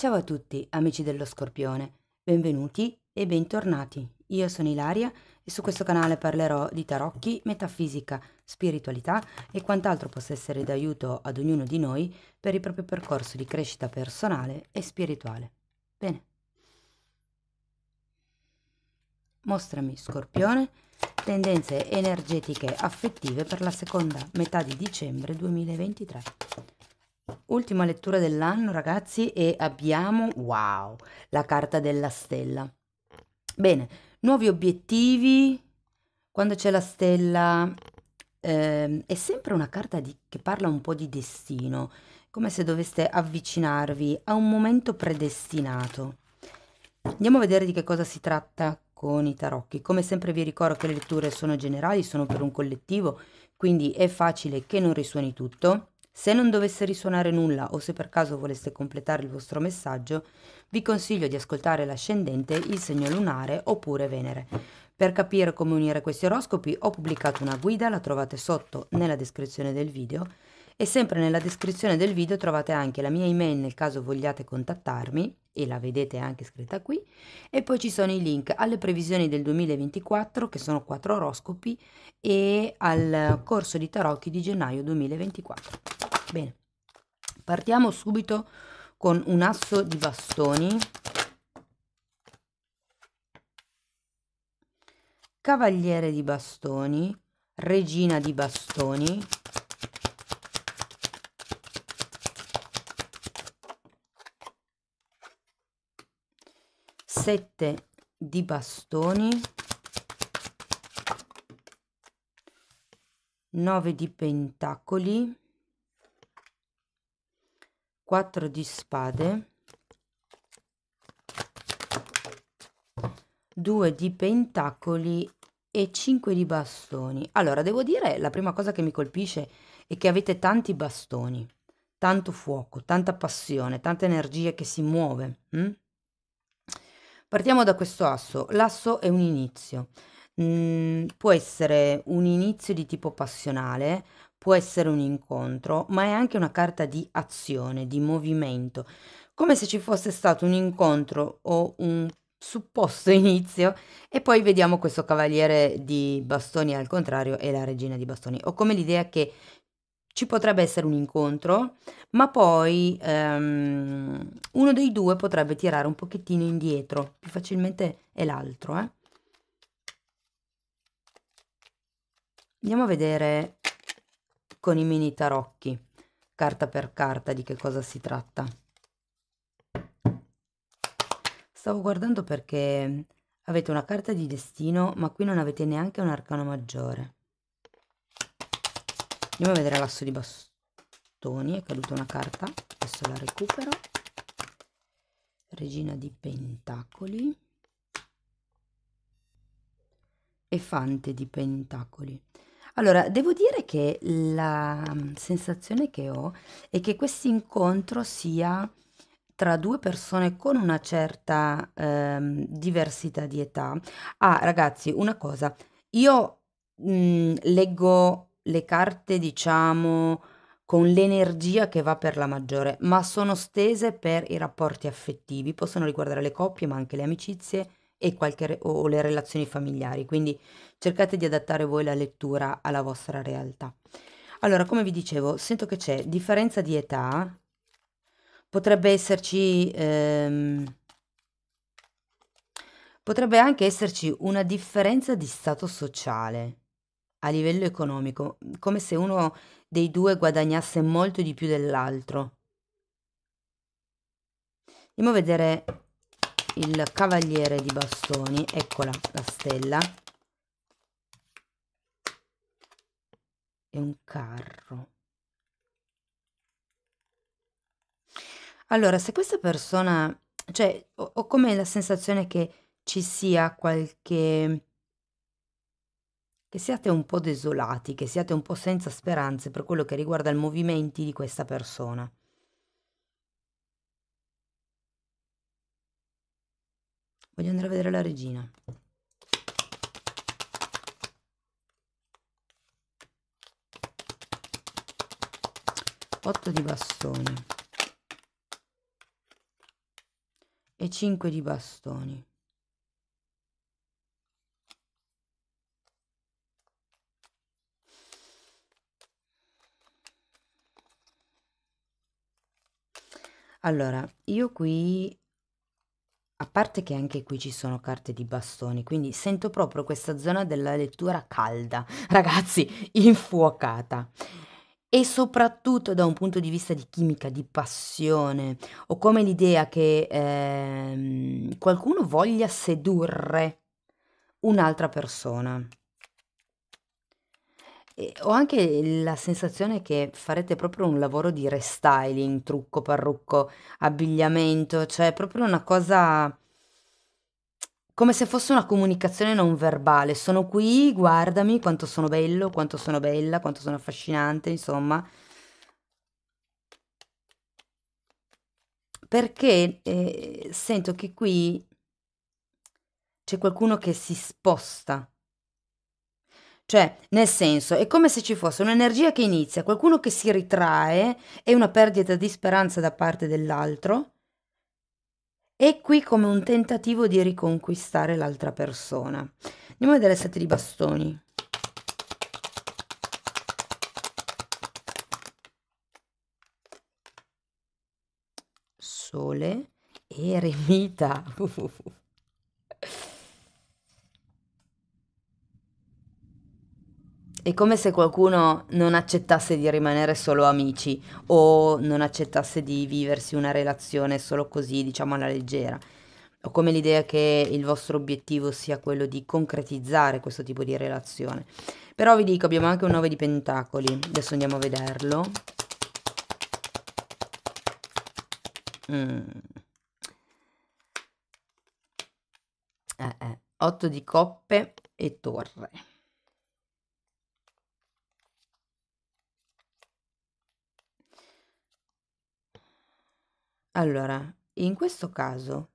Ciao a tutti, amici dello Scorpione, benvenuti e bentornati. Io sono Ilaria e su questo canale parlerò di tarocchi, metafisica, spiritualità e quant'altro possa essere d'aiuto ad ognuno di noi per il proprio percorso di crescita personale e spirituale. Bene. Mostrami Scorpione, tendenze energetiche affettive per la seconda metà di dicembre 2023. Ultima lettura dell'anno, ragazzi, e abbiamo, wow, la carta della stella. Bene, nuovi obiettivi. Quando c'è la stella, eh, è sempre una carta di, che parla un po' di destino, come se doveste avvicinarvi a un momento predestinato. Andiamo a vedere di che cosa si tratta con i tarocchi. Come sempre vi ricordo che le letture sono generali, sono per un collettivo, quindi è facile che non risuoni tutto. Se non dovesse risuonare nulla o se per caso voleste completare il vostro messaggio, vi consiglio di ascoltare l'ascendente, il segno lunare oppure Venere. Per capire come unire questi oroscopi ho pubblicato una guida, la trovate sotto nella descrizione del video e sempre nella descrizione del video trovate anche la mia email nel caso vogliate contattarmi e la vedete anche scritta qui e poi ci sono i link alle previsioni del 2024 che sono quattro oroscopi e al corso di tarocchi di gennaio 2024. Bene, partiamo subito con un asso di bastoni cavaliere di bastoni, regina di bastoni, sette di bastoni, nove di pentacoli, 4 di spade 2 di pentacoli e 5 di bastoni allora devo dire la prima cosa che mi colpisce è che avete tanti bastoni tanto fuoco tanta passione tanta energia che si muove hm? partiamo da questo asso l'asso è un inizio Mm, può essere un inizio di tipo passionale, può essere un incontro, ma è anche una carta di azione, di movimento, come se ci fosse stato un incontro o un supposto inizio e poi vediamo questo cavaliere di bastoni al contrario e la regina di bastoni. Ho come l'idea che ci potrebbe essere un incontro, ma poi um, uno dei due potrebbe tirare un pochettino indietro, più facilmente è l'altro. Eh? Andiamo a vedere con i mini tarocchi, carta per carta di che cosa si tratta. Stavo guardando perché avete una carta di destino, ma qui non avete neanche un arcano maggiore. Andiamo a vedere l'asso di bastoni, è caduta una carta, adesso la recupero. Regina di pentacoli e fante di pentacoli. Allora, devo dire che la mm, sensazione che ho è che questo incontro sia tra due persone con una certa, ehm, diversità di età. Ah, ragazzi, una cosa, io, mhmm, leggo le carte, diciamo, con l'energia che va per la maggiore, ma sono stese per i rapporti affettivi, possono riguardare le coppie, ma anche le amicizie e qualche o le relazioni familiari, quindi cercate di adattare voi la lettura alla vostra realtà. Allora, come vi dicevo, sento che c'è differenza di età, potrebbe esserci... Ehm, potrebbe anche esserci una differenza di stato sociale a livello economico, come se uno dei due guadagnasse molto di più dell'altro. Andiamo a vedere il cavaliere di bastoni, eccola la stella, e un carro. Allora, se questa persona, cioè, ho, ho come la sensazione che ci sia qualche che siate un po' desolati, che siate un po' senza speranze per quello che riguarda i movimenti di questa persona. Voglio andare a vedere la regina. Otto di bastoni. E cinque di bastoni. Allora, io qui a parte che anche qui ci sono carte di bastoni, quindi sento proprio questa zona della lettura calda, ragazzi, infuocata. E soprattutto da un punto di vista di chimica, di passione, ho come l'idea che ehm, qualcuno voglia sedurre un'altra persona ho anche la sensazione che farete proprio un lavoro di restyling, trucco, parrucco, abbigliamento, cioè proprio una cosa come se fosse una comunicazione non verbale. Sono qui, guardami quanto sono bello, quanto sono bella, quanto sono affascinante, insomma. Perché eh, sento che qui c'è qualcuno che si sposta cioè, nel senso, è come se ci fosse un'energia che inizia, qualcuno che si ritrae e una perdita di speranza da parte dell'altro. E qui come un tentativo di riconquistare l'altra persona. Andiamo a vedere sette di bastoni. Sole, eremita. È come se qualcuno non accettasse di rimanere solo amici o non accettasse di viversi una relazione solo così, diciamo alla leggera. Ho come l'idea che il vostro obiettivo sia quello di concretizzare questo tipo di relazione. Però vi dico, abbiamo anche un 9 di pentacoli, adesso andiamo a vederlo. Mm. Eh, eh. 8 di coppe e torre. Allora, in questo caso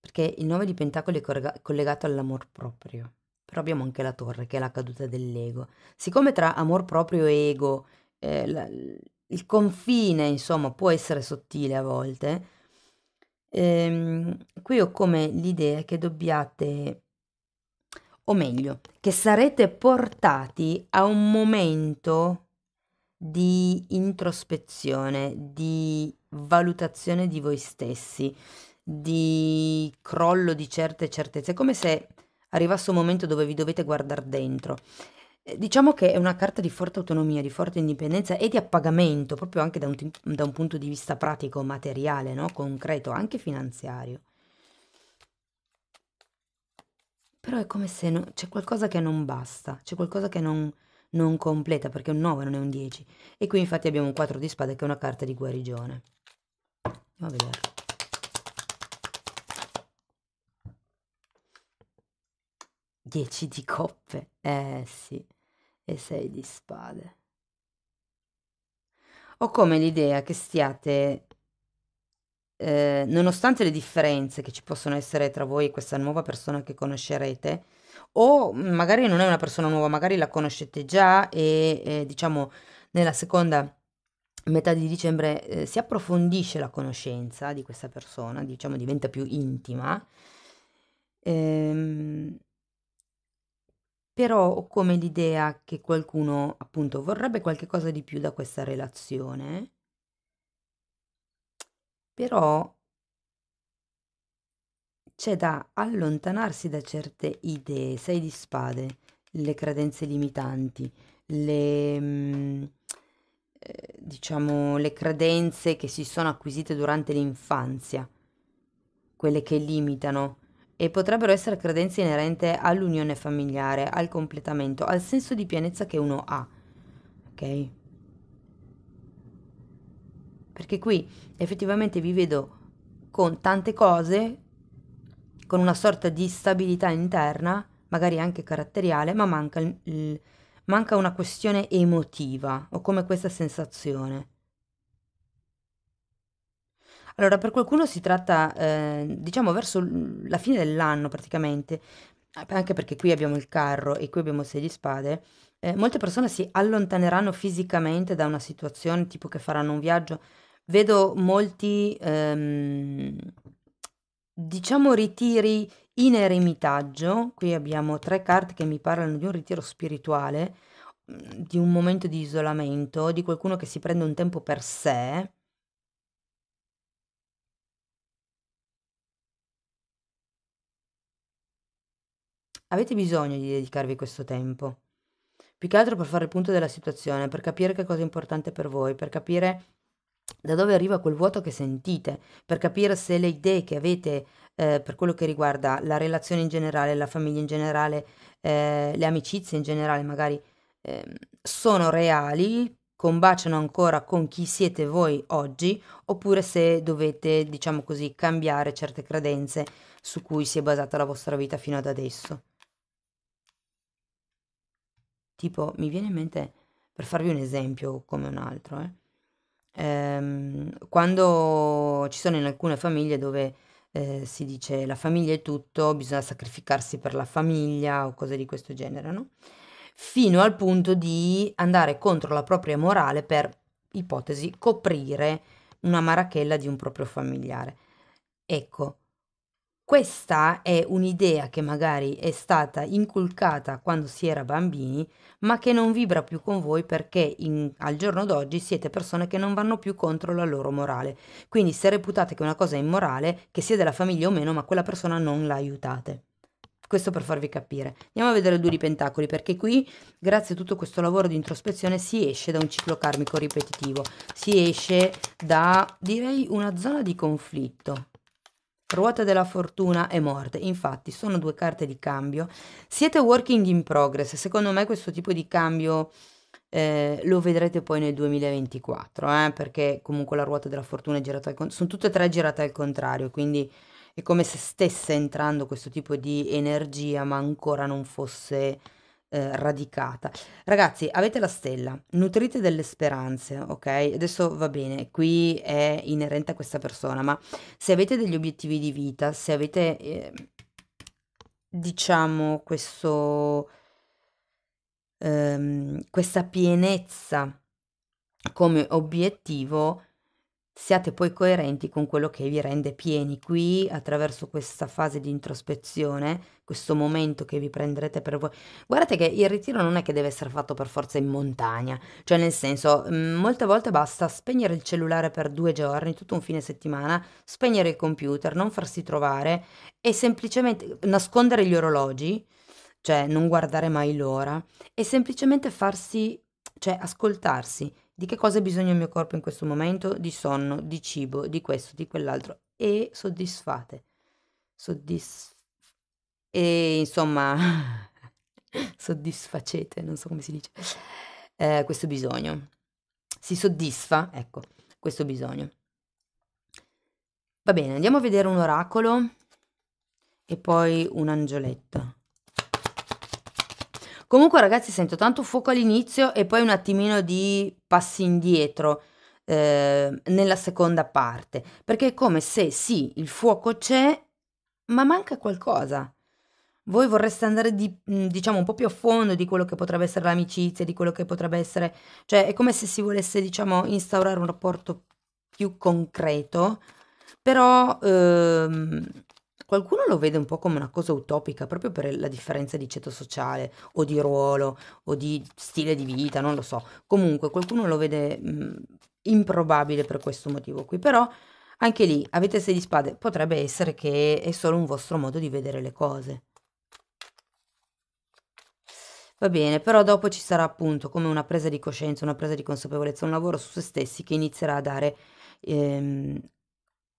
perché il 9 di pentacolo è correga- collegato all'amor proprio, però abbiamo anche la torre che è la caduta dell'ego. Siccome tra amor proprio e ego eh, la, il confine, insomma, può essere sottile a volte, ehm, qui ho come l'idea che dobbiate, o meglio, che sarete portati a un momento di introspezione, di valutazione di voi stessi, di crollo di certe certezze, come se arrivasse un momento dove vi dovete guardare dentro. Eh, diciamo che è una carta di forte autonomia, di forte indipendenza e di appagamento, proprio anche da un, da un punto di vista pratico, materiale, no? concreto, anche finanziario. Però è come se no, c'è qualcosa che non basta, c'è qualcosa che non, non completa perché un 9 non è un 10 e qui infatti abbiamo un 4 di spada che è una carta di guarigione andiamo a vedere Dieci di coppe, eh sì, e sei di spade. Ho come l'idea che stiate eh, nonostante le differenze che ci possono essere tra voi e questa nuova persona che conoscerete, o magari non è una persona nuova, magari la conoscete già e eh, diciamo nella seconda metà di dicembre eh, si approfondisce la conoscenza di questa persona, diciamo diventa più intima. Ehm, però ho come l'idea che qualcuno appunto vorrebbe qualcosa di più da questa relazione, però c'è da allontanarsi da certe idee, sei di spade, le credenze limitanti, le, mm, eh, diciamo, le credenze che si sono acquisite durante l'infanzia, quelle che limitano e potrebbero essere credenze inerente all'unione familiare, al completamento, al senso di pienezza che uno ha. Ok? Perché qui effettivamente vi vedo con tante cose con una sorta di stabilità interna, magari anche caratteriale, ma manca, il, manca una questione emotiva o come questa sensazione. Allora, per qualcuno si tratta, eh, diciamo, verso la fine dell'anno praticamente, anche perché qui abbiamo il carro e qui abbiamo sei di spade, eh, molte persone si allontaneranno fisicamente da una situazione, tipo che faranno un viaggio. Vedo molti ehm, diciamo ritiri in eremitaggio, qui abbiamo tre carte che mi parlano di un ritiro spirituale, mm, di un momento di isolamento, di qualcuno che si prende un tempo per sé. Avete bisogno di dedicarvi questo tempo, più che altro per fare il punto della situazione, per capire che cosa è importante per voi, per capire da dove arriva quel vuoto che sentite, per capire se le idee che avete eh, per quello che riguarda la relazione in generale, la famiglia in generale, eh, le amicizie in generale magari, eh, sono reali, combaciano ancora con chi siete voi oggi, oppure se dovete, diciamo così, cambiare certe credenze su cui si è basata la vostra vita fino ad adesso. Tipo, mi viene in mente, per farvi un esempio come un altro, eh Ehm, quando ci sono in alcune famiglie dove eh, si dice la famiglia è tutto, bisogna sacrificarsi per la famiglia o cose di questo genere, no? Fino al punto di andare contro la propria morale per, ipotesi, coprire una marachella di un proprio familiare. Ecco, questa è un'idea che magari è stata inculcata quando si era bambini, ma che non vibra più con voi perché in- al giorno d'oggi siete persone che non vanno più contro la loro morale. Quindi se reputate che una cosa è immorale, che sia della famiglia o meno, ma quella persona non la aiutate. Questo per farvi capire. Andiamo a vedere il due di pentacoli perché qui, grazie a tutto questo lavoro di introspezione, si esce da un ciclo karmico ripetitivo, si esce da, direi, una zona di conflitto Ruota della fortuna e morte, infatti, sono due carte di cambio. Siete working in progress, secondo me questo tipo di cambio eh, lo vedrete poi nel 2024, eh, perché comunque la ruota della fortuna è girata al contrario, sono tutte e tre girate al contrario, quindi è come se stesse entrando questo tipo di energia, ma ancora non fosse eh, radicata. Ragazzi, avete la stella, nutrite delle speranze, ok? Adesso va bene, qui è inerente a questa persona, ma se avete degli obiettivi di vita, se avete, eh, diciamo, questo, ehm, questa pienezza come obiettivo, siate poi coerenti con quello che vi rende pieni qui attraverso questa fase di introspezione, questo momento che vi prenderete per voi. Guardate che il ritiro non è che deve essere fatto per forza in montagna, cioè nel senso, mm, molte volte basta spegnere il cellulare per due giorni, tutto un fine settimana, spegnere il computer, non farsi trovare e semplicemente nascondere gli orologi, cioè non guardare mai l'ora e semplicemente farsi, cioè ascoltarsi di che cosa ha bisogno il mio corpo in questo momento, di sonno, di cibo, di questo, di quell'altro e soddisfate. Soddisf- e insomma, soddisfacete, non so come si dice, eh, questo bisogno. Si soddisfa, ecco, questo bisogno. Va bene, andiamo a vedere un oracolo e poi un angioletto. Comunque ragazzi sento tanto fuoco all'inizio e poi un attimino di passi indietro eh, nella seconda parte, perché è come se sì, il fuoco c'è, ma manca qualcosa. Voi vorreste andare di, diciamo un po' più a fondo di quello che potrebbe essere l'amicizia, di quello che potrebbe essere, cioè è come se si volesse diciamo instaurare un rapporto più concreto, però ehm, Qualcuno lo vede un po' come una cosa utopica proprio per la differenza di ceto sociale o di ruolo o di stile di vita, non lo so. Comunque qualcuno lo vede mh, improbabile per questo motivo qui, però anche lì avete sei di spade, potrebbe essere che è solo un vostro modo di vedere le cose. Va bene, però dopo ci sarà appunto come una presa di coscienza, una presa di consapevolezza, un lavoro su se stessi che inizierà a dare ehm,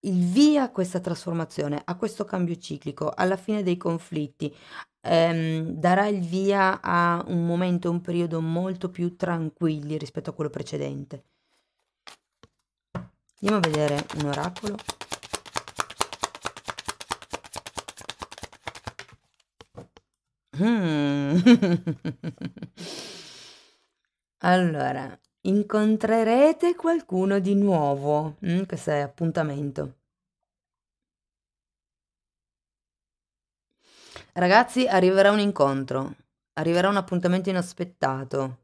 il via a questa trasformazione, a questo cambio ciclico, alla fine dei conflitti, ehm, darà il via a un momento, un periodo molto più tranquilli rispetto a quello precedente. Andiamo a vedere un oracolo. Mm. allora, incontrerete qualcuno di nuovo. Mm, questo è appuntamento. Ragazzi, arriverà un incontro, arriverà un appuntamento inaspettato.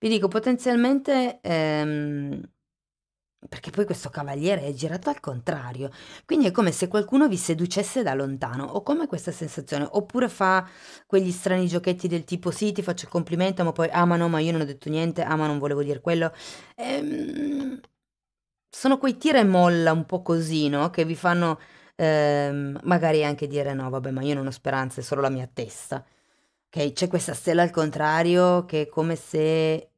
Vi dico, potenzialmente ehm, perché poi questo cavaliere è girato al contrario, quindi è come se qualcuno vi seducesse da lontano, o come questa sensazione, oppure fa quegli strani giochetti del tipo sì ti faccio il complimento, ma poi ah ma no ma io non ho detto niente, ah ma non volevo dire quello. Ehm, sono quei tira e molla un po' così, no? Che vi fanno ehm, magari anche dire no vabbè ma io non ho speranze, è solo la mia testa. Ok, c'è questa stella al contrario che è come se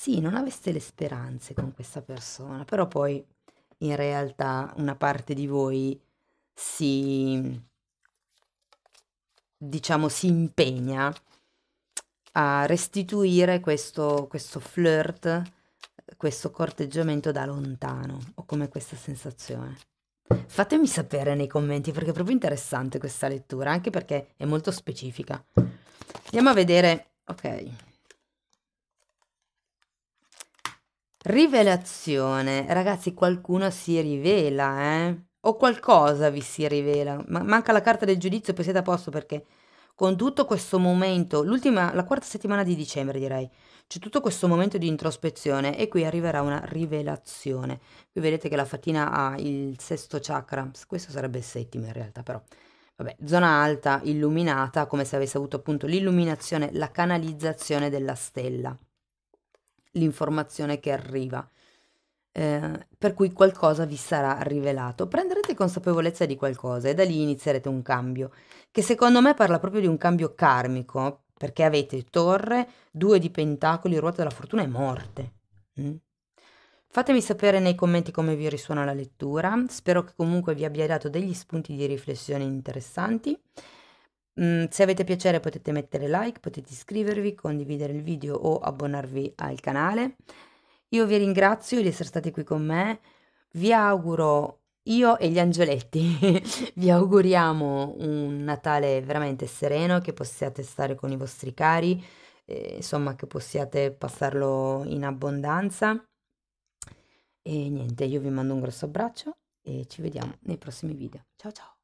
sì, non aveste le speranze con questa persona, però poi in realtà una parte di voi si, diciamo, si impegna a restituire questo, questo flirt, questo corteggiamento da lontano, o come questa sensazione. Fatemi sapere nei commenti perché è proprio interessante questa lettura, anche perché è molto specifica. Andiamo a vedere, ok. Rivelazione. Ragazzi, qualcuno si rivela, eh? O qualcosa vi si rivela. Ma manca la carta del giudizio, poi siete a posto perché con tutto questo momento, l'ultima, la quarta settimana di dicembre direi, c'è tutto questo momento di introspezione e qui arriverà una rivelazione. Qui vedete che la fatina ha il sesto chakra, questo sarebbe il settimo in realtà però. Vabbè, zona alta illuminata come se avesse avuto appunto l'illuminazione, la canalizzazione della stella l'informazione che arriva. Eh, per cui qualcosa vi sarà rivelato. Prenderete consapevolezza di qualcosa e da lì inizierete un cambio, che secondo me parla proprio di un cambio karmico, perché avete torre, due di pentacoli, ruota della fortuna e morte. Mm? Fatemi sapere nei commenti come vi risuona la lettura, spero che comunque vi abbia dato degli spunti di riflessione interessanti Mm, se avete piacere potete mettere like, potete iscrivervi, condividere il video o abbonarvi al canale. Io vi ringrazio di essere stati qui con me, vi auguro io e gli angioletti, vi auguriamo un Natale veramente sereno, che possiate stare con i vostri cari, eh, insomma che possiate passarlo in abbondanza. E niente, io vi mando un grosso abbraccio e ci vediamo nei prossimi video. Ciao ciao!